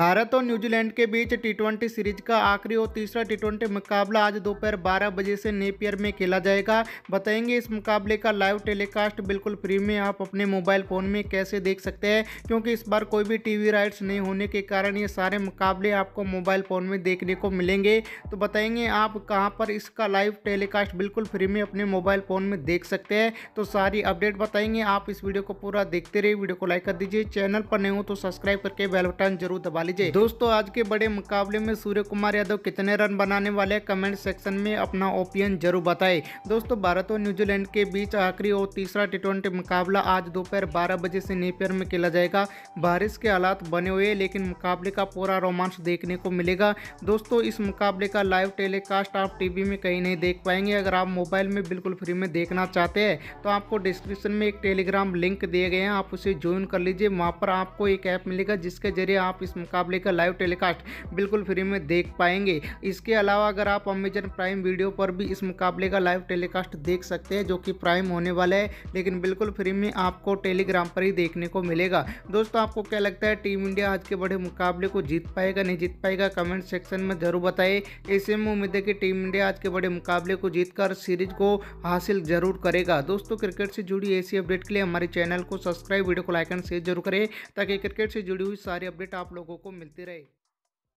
भारत और न्यूजीलैंड के बीच T series का आखिरी और तीसरा टी मुकाबला आज दोपहर 12 बजे से नेपियर में खेला जाएगा बताएंगे इस मुकाबले का लाइव टेलीकास्ट बिल्कुल फ्री में आप अपने मोबाइल फ़ोन में कैसे देख सकते हैं क्योंकि इस बार कोई भी टीवी राइट्स नहीं होने के कारण ये सारे मुकाबले आपको मोबाइल फ़ोन में देखने को मिलेंगे तो बताएंगे आप कहाँ पर इसका लाइव टेलीकास्ट बिल्कुल फ्री में अपने मोबाइल फ़ोन में देख सकते हैं तो सारी अपडेट बताएंगे आप इस वीडियो को पूरा देखते रहिए वीडियो को लाइक कर दीजिए चैनल पर नहीं हो तो सब्सक्राइब करके बेल बटन जरूर दबा लीजिए दोस्तों आज के बड़े मुकाबले में सूर्य कुमार यादव कितने रन बनाने वाले हैं कमेंट सेक्शन में अपना ओपिनियन जरूर बताएं दोस्तों भारत और न्यूजीलैंड के बीच आखिरी और तीसरा टी मुकाबला आज दोपहर बारह बजे से नेपियर में खेला जाएगा बारिश के हालात बने हुए लेकिन मुकाबले का पूरा रोमांच देखने को मिलेगा दोस्तों इस मुकाबले का लाइव टेलीकास्ट आप टीवी में कहीं नहीं देख पाएंगे अगर आप मोबाइल में बिल्कुल फ्री में देखना चाहते हैं तो आपको डिस्क्रिप्शन में एक टेलीग्राम लिंक दिए गए हैं आप उसे ज्वाइन कर लीजिए वहां पर आपको एक ऐप मिलेगा जिसके जरिए आप इस मुकाबले मुकाबले का लाइव टेलीकास्ट बिल्कुल फ्री में देख पाएंगे इसके अलावा अगर आप अमेजन प्राइम वीडियो पर भी इस मुकाबले का लाइव टेलीकास्ट देख सकते हैं जो कि प्राइम होने वाला है लेकिन बिल्कुल फ्री में आपको टेलीग्राम पर ही देखने को मिलेगा दोस्तों आपको क्या लगता है टीम इंडिया आज के बड़े मुकाबले को जीत पाएगा नहीं जीत पाएगा कमेंट सेक्शन में ज़रूर बताएं ऐसे में उम्मीद है कि टीम इंडिया आज के बड़े मुकाबले को जीतकर सीरीज को हासिल जरूर करेगा दोस्तों क्रिकेट से जुड़ी ऐसी अपडेट के लिए हमारे चैनल को सब्सक्राइब वीडियो को लाइक एंड शेयर जरूर करें ताकि क्रिकेट से जुड़ी हुई सारी अपडेट आप लोगों को को मिलती रहे